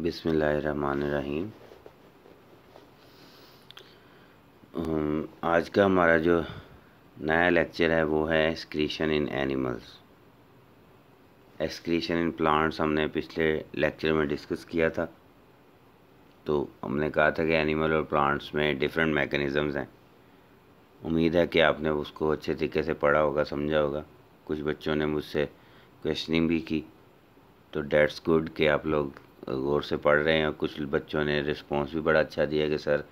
बिसमीम आज का हमारा जो नया लेक्चर है वो है excretion in animals excretion in plants हमने पिछले लेक्चर में डिस्कस किया था तो हमने कहा था कि एनिमल और प्लांट्स में डिफरेंट मैकेनिज़म्स हैं उम्मीद है कि आपने उसको अच्छे तरीके से पढ़ा होगा समझा होगा कुछ बच्चों ने मुझसे क्वेश्चनिंग भी की तो डेट्स गुड कि आप लोग गौर से पढ़ रहे हैं और कुछ बच्चों ने रिस्पॉन्स भी बड़ा अच्छा दिया कि सर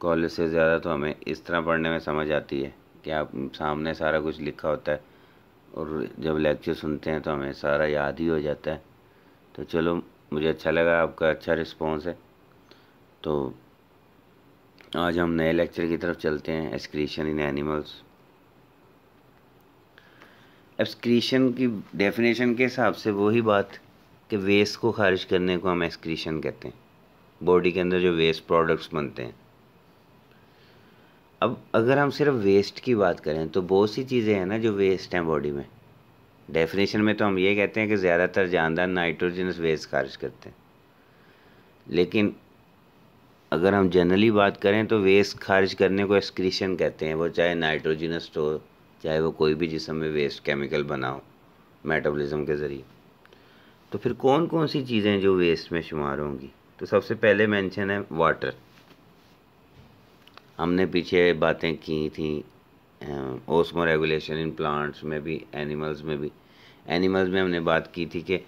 कॉलेज से ज़्यादा तो हमें इस तरह पढ़ने में समझ आती है कि आप सामने सारा कुछ लिखा होता है और जब लेक्चर सुनते हैं तो हमें सारा याद ही हो जाता है तो चलो मुझे अच्छा लगा आपका अच्छा रिस्पॉन्स है तो आज हम नए लेक्चर की तरफ चलते हैं एक्सक्रीशन इन एनिमल्स एक्सक्रीशन की डेफिनेशन के हिसाब से वही बात कि वेस्ट को खारिज करने को हम एक्सक्रीशन कहते हैं बॉडी के अंदर जो वेस्ट प्रोडक्ट्स बनते हैं अब अगर हम सिर्फ वेस्ट की बात करें तो बहुत सी चीज़ें हैं ना जो वेस्ट हैं बॉडी में डेफिनेशन में तो हम ये कहते हैं कि ज़्यादातर जानदार नाइट्रोजनस वेस्ट खारिज करते हैं लेकिन अगर हम जनरली बात करें तो वेस्ट खारिज करने को एक्सक्रीशन कहते हैं वो चाहे नाइट्रोजनस हो चाहे वो कोई भी जिसम में वेस्ट केमिकल बनाओ मेटाबॉलिज्म के ज़रिए तो फिर कौन कौन सी चीज़ें जो वेस्ट में शुमार होंगी तो सबसे पहले मेंशन है वाटर हमने पीछे बातें की थी ओसमो रेगुलेशन इन प्लांट्स में भी एनिमल्स में भी एनिमल्स में हमने बात की थी कि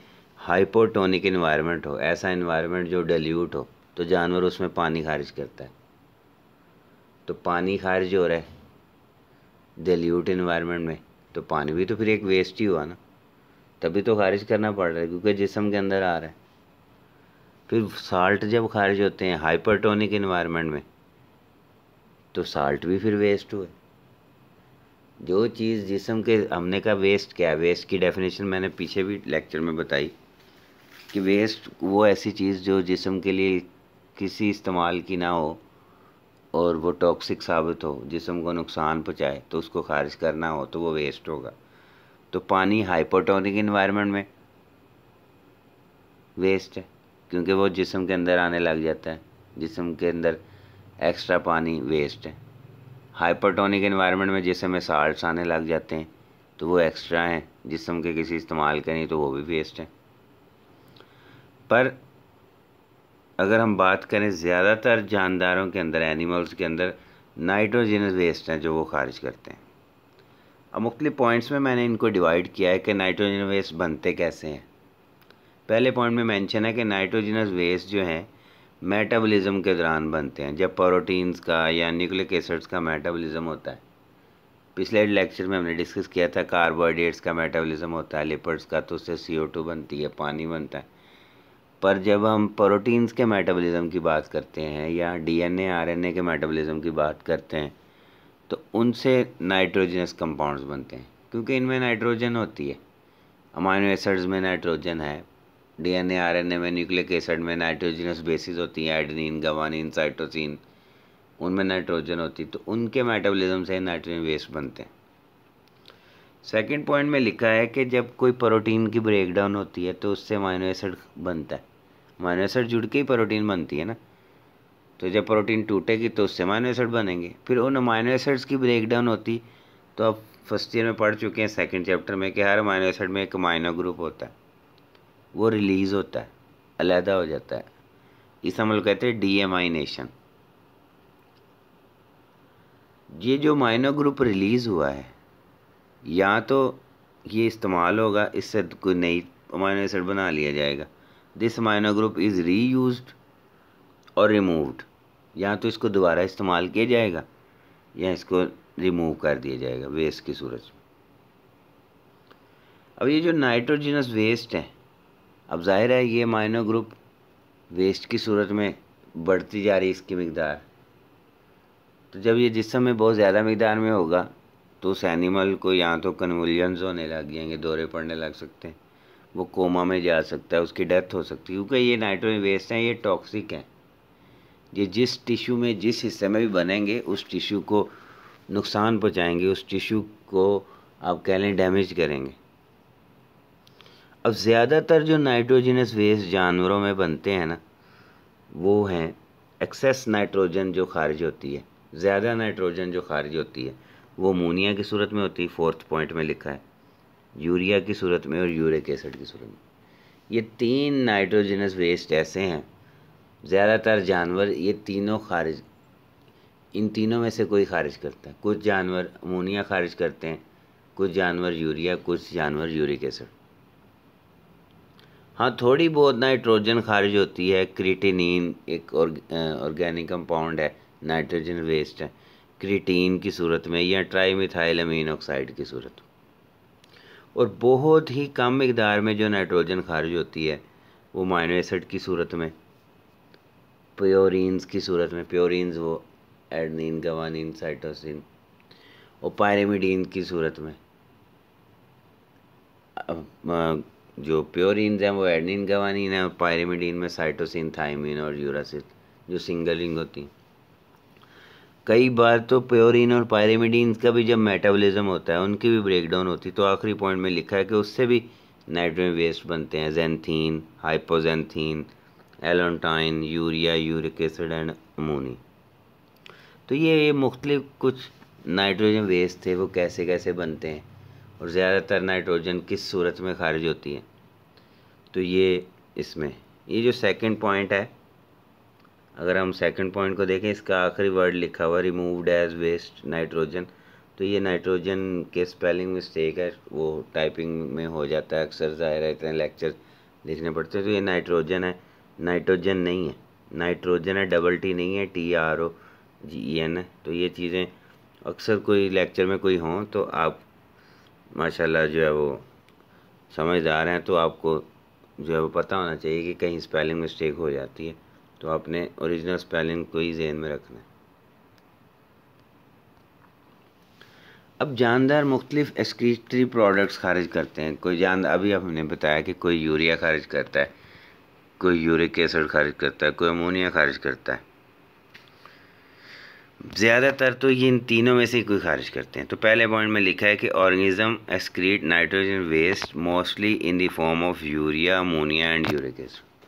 हाइपोटोनिक इन्वायरमेंट हो ऐसा इन्वायरमेंट जो डल्यूट हो तो जानवर उसमें पानी खारिज करता है तो पानी खारिज हो रहा है डल्यूट इन्वायरमेंट में तो पानी भी तो फिर एक वेस्ट ही हुआ ना तभी तो खारिज करना पड़ रहा है क्योंकि जिसम के अंदर आ रहा है फिर साल्ट जब खारिज होते हैं हाइपरटोनिक इन्वायरमेंट में तो साल्ट भी फिर वेस्ट हुए जो चीज़ जिसम के हमने कहा वेस्ट क्या है वेस्ट की डेफिनेशन मैंने पीछे भी लेक्चर में बताई कि वेस्ट वो ऐसी चीज़ जो जिसम के लिए किसी इस्तेमाल की ना हो और वो टॉक्सिक साबित हो जिसम को नुकसान पहुँचाए तो उसको खारिज करना हो तो वो वेस्ट होगा तो पानी हाइपोटोनिक इन्वायरमेंट में वेस्ट है क्योंकि वो जिसम के अंदर आने लग जाता है जिसम के अंदर एक्स्ट्रा पानी वेस्ट है हाइपोटोनिक इन्वायरमेंट में जिसम में साल्ट आने लग जाते हैं तो वो एक्स्ट्रा हैं जिसम के किसी इस्तेमाल के नहीं तो वो भी वेस्ट है पर अगर हम बात करें ज़्यादातर जानदारों के अंदर एनिमल्स के अंदर नाइट्रोजिनस वेस्ट हैं जो वो खारिज करते हैं अब मुख्तलि पॉइंट्स में मैंने इनको डिवाइड किया है कि नाइट्रोजन वेस्ट बनते कैसे हैं पहले पॉइंट में मेंशन है कि नाइट्रोजनस वेस्ट जो हैं मेटाबॉलिज्म के दौरान बनते हैं जब प्रोटीन्स का या न्यूक्लिक एसिड्स का मेटाबॉलिज्म होता है पिछले लेक्चर में हमने डिस्कस किया था कार्बोहाइड्रेट्स का मेटाबॉलिज्म होता है लिपर्ड्स का तो उससे सी बनती है पानी बनता है पर जब हम प्रोटीन्स के मेटाबॉलिज्म की बात करते हैं या डीएनए आरएनए के मेटाबॉलिज्म की बात करते हैं तो उनसे नाइट्रोजनस कंपाउंड्स बनते हैं क्योंकि इनमें नाइट्रोजन होती है अमाइनो एसिड्स में नाइट्रोजन है डीएनए आरएनए में न्यूक्लिक एसिड में नाइट्रोजनस बेसिस होती हैं एडनिन गवानिन साइटोसिन उनमें नाइट्रोजन होती है तो उनके मेटाबॉलिज्म से नाइट्रोजन वेस्ट बनते हैं सेकेंड पॉइंट में लिखा है कि जब कोई प्रोटीन की ब्रेकडाउन होती है तो उससे अमाइनो एसिड बनता है अमाइनो एसिड जुड़ के ही प्रोटीन बनती है ना तो जब प्रोटीन टूटेगी तो उससे अमाइनो एसिड बनेंगे फिर उन अमाइनो एसिड्स की ब्रेकडाउन होती तो आप फर्स्ट ईयर में पढ़ चुके हैं सेकंड चैप्टर में कि हर अमाइनो एसिड में एक अमाइनो ग्रुप होता है वो रिलीज़ होता है अलहदा हो जाता है इस लोग कहते हैं डीएमाइनेशन ये जो माइनो ग्रुप रिलीज़ हुआ है या तो ये इस्तेमाल होगा इससे कोई नई अमाइनो एसिड बना लिया जाएगा this amino group is reuse और रिमूव्ड या तो इसको दोबारा इस्तेमाल किया जाएगा या इसको रिमूव कर दिया जाएगा वेस्ट की सूरज में अब ये जो नाइट्रोजनस वेस्ट है अब जाहिर है ये माइनो ग्रुप वेस्ट की सूरत में बढ़ती जा रही है इसकी मकदार तो जब ये जिसम में बहुत ज़्यादा मकदार में होगा तो उस एनिमल को या तो कन्वलियंस होने लग जाएंगे दौरे पड़ने लग सकते हैं वो कोमा में जा सकता है उसकी डेथ हो सकती है क्योंकि ये नाइट्रोजन वेस्ट हैं ये टॉक्सिक हैं ये जिस टिश्यू में जिस हिस्से में भी बनेंगे उस टिश्यू को नुकसान पहुँचाएंगे उस टिश्यू को आप कह लें डैमेज करेंगे अब ज़्यादातर जो नाइट्रोजनस वेस्ट जानवरों में बनते हैं ना वो हैं एक्सेस नाइट्रोजन जो खारिज होती है ज़्यादा नाइट्रोजन जो खारिज होती है वो अमोनिया की सूरत में होती है फोर्थ पॉइंट में लिखा है यूरिया की सूरत में और यूरिक एसिड की सूरत में ये तीन नाइट्रोजनस वेस्ट ऐसे हैं ज़्यादातर जानवर ये तीनों खारिज इन तीनों में से कोई खारिज करता है कुछ जानवर अमोनिया खारिज करते हैं कुछ जानवर यूरिया कुछ जानवर यूरिक एसिड हाँ थोड़ी बहुत नाइट्रोजन खारिज होती है क्रिटिनिन एक ऑर्गेनिक कंपाउंड है नाइट्रोजन वेस्ट है क्रिटीन की सूरत में या ट्राईमिथाइल अमीन ऑक्साइड की सूरत और बहुत ही कम मकदार में जो नाइट्रोजन खारिज होती है वो माइनो एसिड की सूरत में प्योरिन्स की सूरत में प्योरिन्स वो एडनिन गवानिन साइटोसिन और पायरेमिडीन की सूरत में जो प्योरिन्स हैं वो एडनिन गवानिन है और पायरेमिडीन में साइटोसिन थाइमिन और यूरासिल जो सिंगल रिंग होती हैं कई बार तो प्योरिन और पायरेमिडीन का भी जब मेटाबॉलिज्म होता है उनकी भी ब्रेकडाउन होती है तो आखिरी पॉइंट में लिखा है कि उससे भी नाइट्रोजन वेस्ट बनते हैं xanthine hypoxanthine allantoin urea uric acid and ammonia तो ये मुख्तलिफ कुछ नाइट्रोजन वेस्ट थे वो कैसे कैसे बनते हैं और ज़्यादातर नाइट्रोजन किस सूरत में खारिज होती है तो ये इसमें ये जो सेकंड पॉइंट है अगर हम सेकंड पॉइंट को देखें इसका आखिरी वर्ड लिखा हुआ रिमूव्ड एज वेस्ट नाइट्रोजन तो ये नाइट्रोजन के स्पेलिंग मिस्टेक है वो टाइपिंग में हो जाता है अक्सर ज़ाहिर है इतने लेक्चर लिखने पड़ते हैं तो ये नाइट्रोजन है नाइट्रोजन नहीं है नाइट्रोजन है डबल टी नहीं है T R O G E N है तो ये चीज़ें अक्सर कोई लेक्चर में कोई हों तो आप माशाल्लाह जो है वो समझदार हैं तो आपको जो है वो पता होना चाहिए कि कहीं स्पेलिंग मिस्टेक हो जाती है तो आपने ओरिजिनल स्पेलिंग को ही जहन में रखना है अब जानदार मुख्तलिफ एक्सक्रीटरी प्रोडक्ट्स खारिज करते हैं कोई जान अभी हमने बताया कि कोई यूरिया खारिज करता है कोई यूरिक एसिड खारिज करता है कोई अमोनिया खारिज करता है ज़्यादातर तो ये इन तीनों में से ही कोई खारिज करते हैं तो पहले पॉइंट में लिखा है कि organism excrete nitrogen waste mostly in the form of urea ammonia and uric acid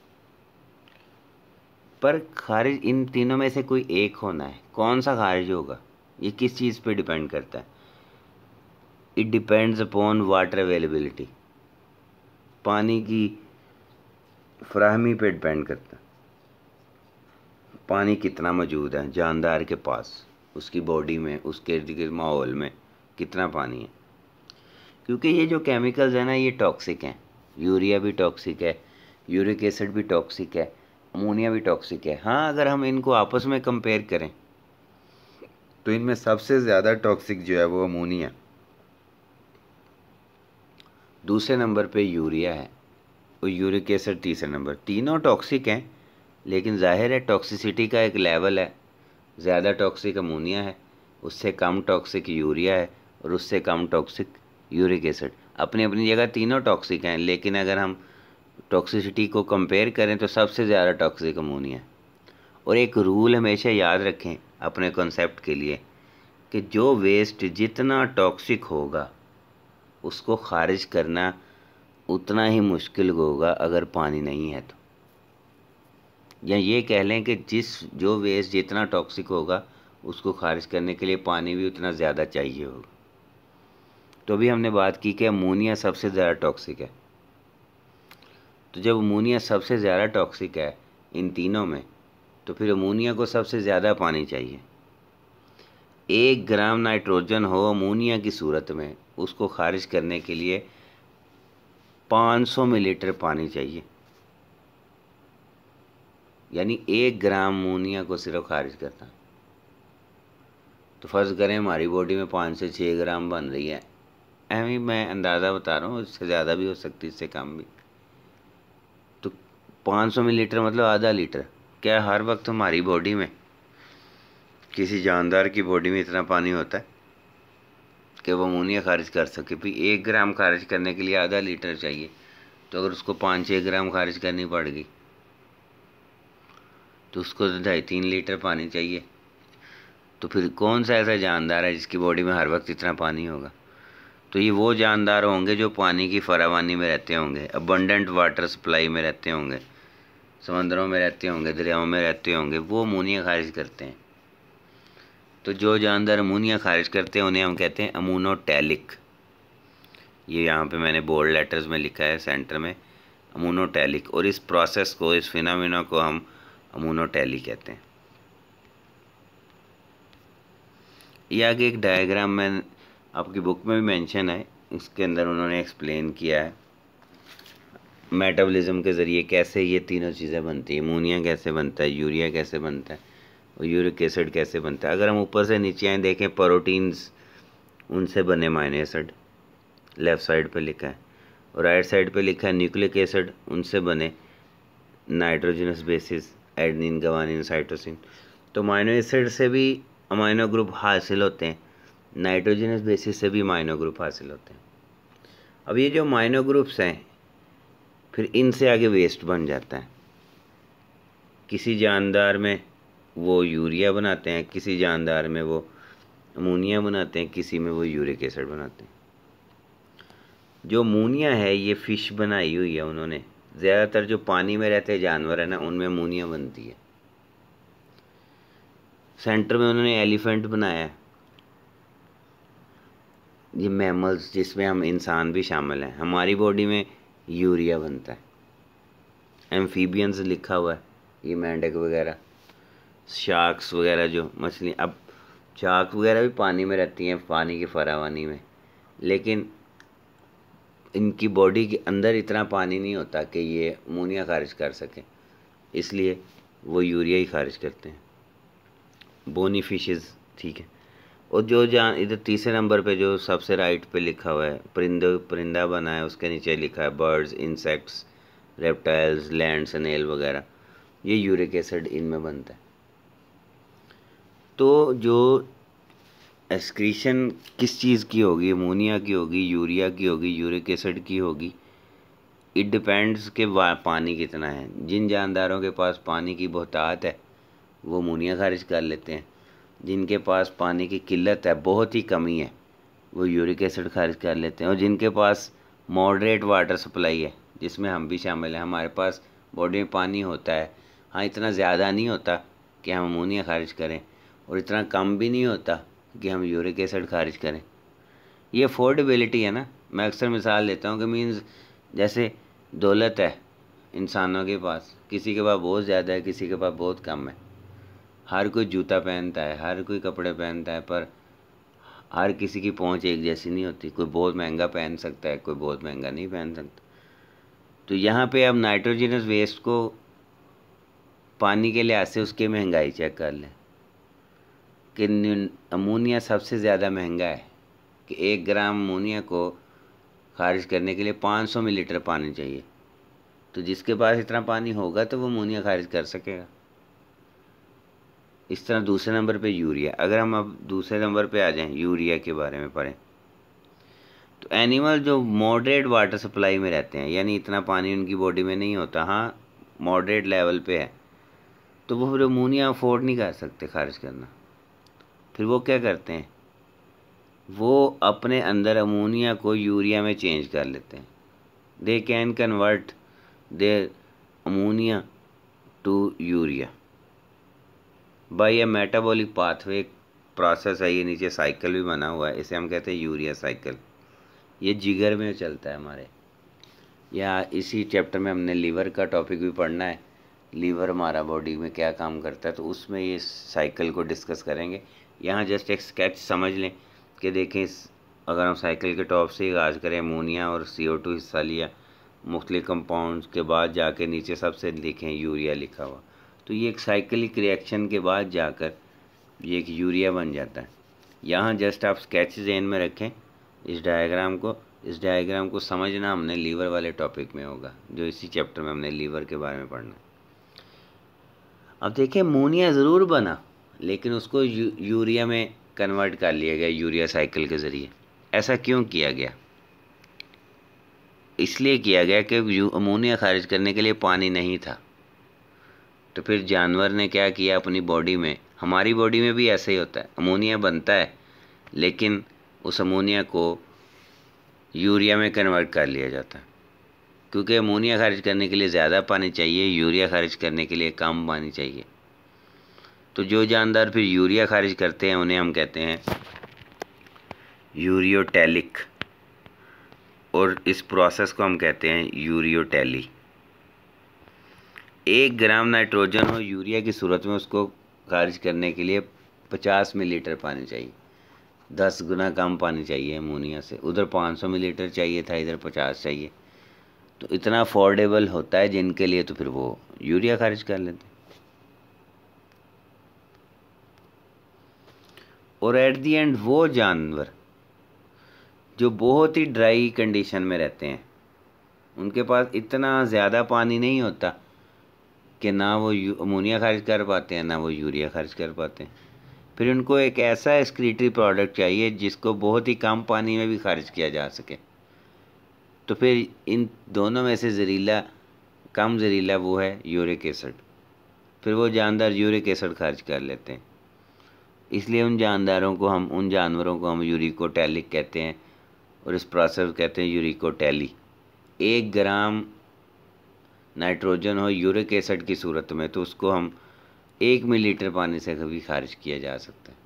पर खारिज इन तीनों में से कोई एक होना है कौन सा खारिज होगा ये किस चीज़ पे डिपेंड करता है it depends upon water availability पानी की फ्राहमी पे डिपेंड करता पानी कितना मौजूद है जानदार के पास उसकी बॉडी में उसके इर्द गिर्द माहौल में कितना पानी है क्योंकि ये जो केमिकल्स हैं ना ये टॉक्सिक हैं यूरिया भी टॉक्सिक है यूरिक एसिड भी टॉक्सिक है अमोनिया भी टॉक्सिक है हाँ अगर हम इनको आपस में कंपेयर करें तो इनमें सबसे ज़्यादा टॉक्सिक जो है वो अमोनिया दूसरे नंबर पे यूरिया है और यूरिक एसिड तीसरे नंबर तीनों टॉक्सिक हैं लेकिन जाहिर है टॉक्सिसिटी का एक लेवल है ज़्यादा टॉक्सिक अमोनिया है उससे कम टॉक्सिक यूरिया है और उससे कम टॉक्सिक यूरिक एसिड अपनी अपनी जगह तीनों टॉक्सिक हैं लेकिन अगर हम टॉक्सिसिटी को कंपेयर करें तो सबसे ज़्यादा टॉक्सिक अमोनिया और एक रूल हमेशा याद रखें अपने कॉन्सेप्ट के लिए कि जो वेस्ट जितना टॉक्सिक होगा उसको खारिज करना उतना ही मुश्किल होगा अगर पानी नहीं है तो या ये कह लें कि जिस जो वेस्ट जितना टॉक्सिक होगा उसको खारिज करने के लिए पानी भी उतना ज़्यादा चाहिए होगा तो अभी हमने बात की कि अमोनिया सबसे ज़्यादा टॉक्सिक है तो जब अमोनिया सबसे ज़्यादा टॉक्सिक है इन तीनों में तो फिर अमोनिया को सबसे ज़्यादा पानी चाहिए एक ग्राम नाइट्रोजन हो अमोनिया की सूरत में उसको खारिज करने के लिए 500 मिलीलीटर पानी चाहिए यानी एक ग्राम मोनिया को सिर्फ खारिज करता तो फ़र्ज़ करें हमारी बॉडी में पाँच से छः ग्राम बन रही है अभी मैं अंदाज़ा बता रहा हूँ इससे ज़्यादा भी हो सकती इससे कम भी तो 500 मिलीलीटर मतलब आधा लीटर क्या हर वक्त हमारी बॉडी में किसी जानदार की बॉडी में इतना पानी होता है कि वो अमोनिया खारिज कर सके फिर एक ग्राम खारिज करने के लिए आधा लीटर चाहिए तो अगर उसको पाँच छः ग्राम खारिज करनी पड़ेगी तो उसको तो ढाई तीन लीटर पानी चाहिए तो फिर कौन सा ऐसा जानदार है जिसकी बॉडी में हर वक्त इतना पानी होगा तो ये वो जानदार होंगे जो पानी की फरावानी में रहते होंगे अबंडेंट वाटर सप्लाई में रहते होंगे समंदरों में रहते होंगे दरियाओं में रहते होंगे वो अमोनिया खारिज करते हैं तो जो जानदार अमोनिया खारिज करते हैं उन्हें हम कहते हैं अमोनोटैलिक ये यहाँ पे मैंने बोल्ड लेटर्स में लिखा है सेंटर में अमोनोटैलिक और इस प्रोसेस को इस फिनामिना को हम अमोनोटैली कहते हैं ये आगे एक डायग्राम मैं आपकी बुक में भी मेंशन है उसके अंदर उन्होंने एक्सप्लेन किया है मेटाबॉलिज्म के ज़रिए कैसे ये तीनों चीज़ें बनती है अमोनिया कैसे बनता है यूरिया कैसे बनता है और यूरिक एसिड कैसे बनता है अगर हम ऊपर से नीचे आए देखें प्रोटीन्स उनसे बने माइनो एसिड लेफ़्ट साइड पे लिखा है और राइट साइड पे लिखा है न्यूक्लिक एसिड उनसे बने nitrogenous bases adenine guanine cytosine तो माइनो एसिड से भी अमाइनो ग्रुप हासिल होते हैं नाइट्रोजनस बेसिस से भी माइनो ग्रुप हासिल होते हैं अब ये जो माइनो ग्रुप्स हैं फिर इनसे आगे वेस्ट बन जाता है किसी जानदार में वो यूरिया बनाते हैं किसी जानदार में वो अमोनिया बनाते हैं किसी में वो यूरिक एसिड बनाते हैं जो अमोनिया है ये फ़िश बनाई हुई है उन्होंने ज़्यादातर जो पानी में रहते जानवर है ना उनमें अमोनिया बनती है सेंटर में उन्होंने एलिफेंट बनाया है ये मैमल्स जिसमें हम इंसान भी शामिल हैं हमारी बॉडी में यूरिया बनता है एम्फीबियंस लिखा हुआ है ये मेंढक वगैरह शार्क्स वगैरह जो मछली अब शार्क वगैरह भी पानी में रहती हैं पानी की फरावानी में लेकिन इनकी बॉडी के अंदर इतना पानी नहीं होता कि ये अमोनिया खारिज कर सकें इसलिए वो यूरिया ही खारिज करते हैं बोनी फिशेस ठीक है और जो जहाँ इधर तीसरे नंबर पे जो सबसे राइट पे लिखा हुआ है परिंदे परिंदा बना है उसके नीचे लिखा है birds insects reptiles land snail वगैरह ये यूरिक एसिड इनमें बनता है तो जो एक्सक्रीशन किस चीज़ की होगी अमोनिया की होगी यूरिया की होगी यूरिक एसिड की होगी इट डिपेंड्स के पानी कितना है जिन जानदारों के पास पानी की बहुतात है वो अमोनिया खारिज कर लेते हैं जिनके पास पानी की किल्लत है बहुत ही कमी है वो यूरिक एसिड खारिज कर लेते हैं और जिनके पास मॉडरेट वाटर सप्लाई है जिसमें हम भी शामिल हैं हमारे पास बॉडी में पानी होता है हाँ इतना ज़्यादा नहीं होता कि हम अमोनिया खारिज करें और इतना कम भी नहीं होता कि हम यूरिक एसिड खारिज करें ये अफोर्डेबिलिटी है ना मैं अक्सर मिसाल देता हूँ कि मीन्स जैसे दौलत है इंसानों के पास किसी के पास बहुत ज़्यादा है किसी के पास बहुत कम है हर कोई जूता पहनता है हर कोई कपड़े पहनता है पर हर किसी की पहुंच एक जैसी नहीं होती कोई बहुत महंगा पहन सकता है कोई बहुत महंगा नहीं पहन सकता तो यहाँ पे अब नाइट्रोजनस वेस्ट को पानी के लिहाज से उसकी महंगाई चेक कर लें कि अमोनिया सबसे ज़्यादा महंगा है कि एक ग्राम अमोनिया को खारिज करने के लिए 500 मिलीलीटर पानी चाहिए तो जिसके पास इतना पानी होगा तो वो अमोनिया खारिज कर सकेगा इस तरह दूसरे नंबर पे यूरिया अगर हम अब दूसरे नंबर पे आ जाएं यूरिया के बारे में पढ़ें तो एनिमल जो मॉडरेट वाटर सप्लाई में रहते हैं यानी इतना पानी उनकी बॉडी में नहीं होता हाँ मॉडरेट लेवल पे है तो वो फिर अमोनिया अफोर्ड नहीं कर सकते खारिज करना फिर वो क्या करते हैं वो अपने अंदर अमोनिया को यूरिया में चेंज कर लेते हैं they can convert their ammonia to urea by a metabolic pathway process है ये नीचे साइकिल भी बना हुआ है इसे हम कहते हैं यूरिया साइकिल ये जिगर में चलता है हमारे या इसी चैप्टर में हमने लीवर का टॉपिक भी पढ़ना है लीवर हमारा बॉडी में क्या काम करता है तो उसमें ये साइकिल को डिस्कस करेंगे यहाँ जस्ट एक स्केच समझ लें कि देखें इस अगर हम साइकिल के टॉप से गाज करें अमोनिया और सी ओ टू हिस्सा लिया मुख्तलि कंपाउंड्स के बाद जाके नीचे सबसे देखें यूरिया लिखा हुआ तो ये एक साइकिलिक रिएक्शन के बाद जाकर ये एक यूरिया बन जाता है यहाँ जस्ट आप स्केच जहन में रखें इस डायग्राम को इस डायग्राम को समझना हमने लीवर वाले टॉपिक में होगा जो इसी चैप्टर में हमने लीवर के बारे में पढ़ना अब देखें मोनिया ज़रूर बना लेकिन उसको यू, यूरिया में कन्वर्ट कर लिया गया यूरिया साइकिल के ज़रिए ऐसा क्यों किया गया इसलिए किया गया कि अमोनिया खारिज करने के लिए पानी नहीं था तो फिर जानवर ने क्या किया अपनी बॉडी में हमारी बॉडी में भी ऐसे ही होता है अमोनिया बनता है लेकिन उस अमोनिया को यूरिया में कन्वर्ट कर लिया जाता है क्योंकि अमोनिया खारिज करने के लिए ज़्यादा पानी चाहिए यूरिया खारिज करने के लिए कम पानी चाहिए तो जो जानदार फिर यूरिया खारिज करते हैं उन्हें हम कहते हैं यूरियोटैलिक और इस प्रोसेस को हम कहते हैं यूरियोटैली एक ग्राम नाइट्रोजन हो यूरिया की सूरत में उसको खारिज करने के लिए पचास मिलीलीटर पानी चाहिए दस गुना कम पानी चाहिए अमोनिया से उधर पाँच सौ मिलीलीटर चाहिए था इधर पचास चाहिए तो इतना अफोर्डेबल होता है जिनके लिए तो फिर वो यूरिया खारिज कर लेते हैं और एट दी एंड वो जानवर जो बहुत ही ड्राई कंडीशन में रहते हैं उनके पास इतना ज़्यादा पानी नहीं होता कि ना वो अमोनिया खर्च कर पाते हैं ना वो यूरिया खर्च कर पाते हैं फिर उनको एक ऐसा एक्सक्रीटरी प्रोडक्ट चाहिए जिसको बहुत ही कम पानी में भी खर्च किया जा सके तो फिर इन दोनों में से जहरीला कम जहरीला वो है यूरिक एसड फिर वो जानदार यूरिक एसड खर्च कर लेते हैं इसलिए उन जानदारों को हम उन जानवरों को हम यूरिकोटैलिक कहते हैं और इस प्रोसेस कहते हैं यूरिकोटैली एक ग्राम नाइट्रोजन हो यूरिक एसिड की सूरत में तो उसको हम एक मिलीलीटर पानी से कभी खारिज किया जा सकता है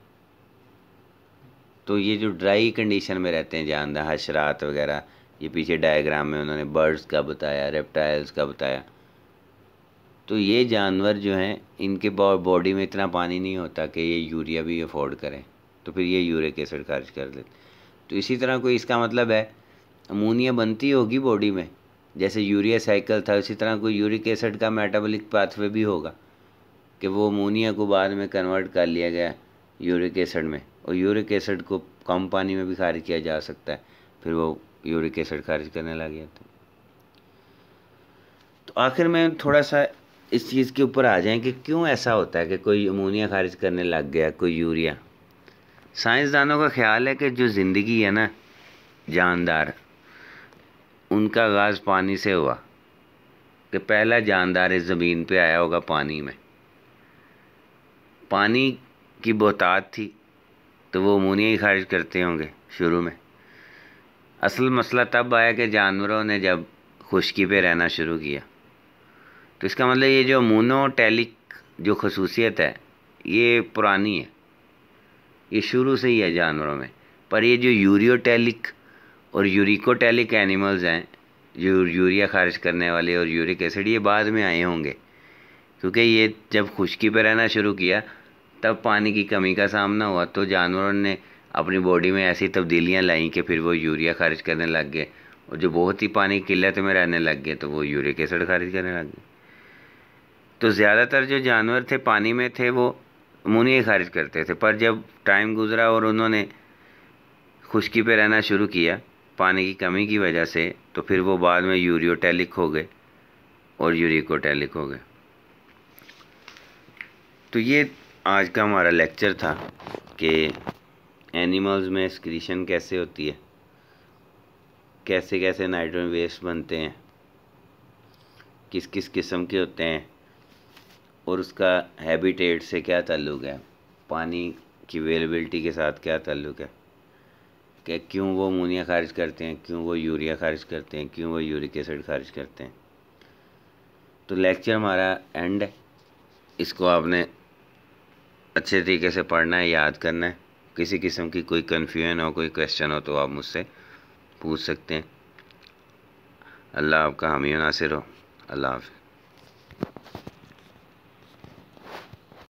तो ये जो ड्राई कंडीशन में रहते हैं जानदार हशरात वगैरह ये पीछे डायग्राम में उन्होंने बर्ड्स का बताया रेप्टाइल्स का बताया तो ये जानवर जो हैं इनके बॉडी में इतना पानी नहीं होता कि ये यूरिया भी अफोर्ड करें तो फिर ये यूरिक एसिड खर्च कर लेते तो इसी तरह कोई इसका मतलब है अमोनिया बनती होगी बॉडी में जैसे यूरिया साइकिल था उसी तरह कोई यूरिक एसिड का मेटाबॉलिक पाथवे भी होगा कि वो अमोनिया को बाद में कन्वर्ट कर लिया गया यूरिक एसिड में और यूरिक एसिड को कम पानी में भी खारिज किया जा सकता है फिर वो यूरिक एसिड खारिज करने लग गया तो आखिर में थोड़ा सा इस चीज़ के ऊपर आ जाएं कि क्यों ऐसा होता है कि कोई अमोनिया खारिज करने लग गया कोई यूरिया साइंसदानों का ख्याल है कि जो ज़िंदगी है ना जानदार उनका आगाज़ पानी से हुआ कि पहला जानदार इस ज़मीन पे आया होगा पानी में पानी की बहतात थी तो वो अमोनिया ही खारिज करते होंगे शुरू में असल मसला तब आया कि जानवरों ने जब खुशकी पे रहना शुरू किया तो इसका मतलब ये जो मोनोटैलिक जो खसूसियत है ये पुरानी है ये शुरू से ही है जानवरों में पर ये जो यूरियोटेलिक और यूरिकोटेलिक एनिमल्स हैं जो यूरिया खारिज करने वाले और यूरिक एसिड ये बाद में आए होंगे क्योंकि ये जब खुश्की पर रहना शुरू किया तब पानी की कमी का सामना हुआ तो जानवरों ने अपनी बॉडी में ऐसी तब्दीलियाँ लाई कि फिर वो यूरिया खारिज करने लग गए और जो बहुत ही पानी की किल्लत में रहने लग गए तो वो यूरिक एसिड खारिज करने लग गए तो ज़्यादातर जो जानवर थे पानी में थे वो अमोनिया खारिज करते थे पर जब टाइम गुजरा और उन्होंने खुश्की पे रहना शुरू किया पानी की कमी की वजह से तो फिर वो बाद में यूरियोटैलिक हो गए और यूरिकोटैलिक हो गए तो ये आज का हमारा लेक्चर था कि एनिमल्स में स्क्रीशन कैसे होती है कैसे कैसे नाइट्रोजन वेस्ट बनते हैं किस किस किस्म के होते हैं और उसका हैबिटेट से क्या ताल्लुक़ है पानी की अवेलेबिलिटी के साथ क्या ताल्लुक़ है कि क्यों वो अमोनिया खारिज करते हैं क्यों वो यूरिया खारिज करते हैं क्यों वो यूरिक एसिड खारिज करते हैं तो लेक्चर हमारा एंड है इसको आपने अच्छे तरीके से पढ़ना है याद करना है किसी किस्म की कोई कन्फ्यूजन हो कोई क्वेश्चन हो तो आप मुझसे पूछ सकते हैं अल्लाह आपका हामी नासिर हो अल्लाह हाफि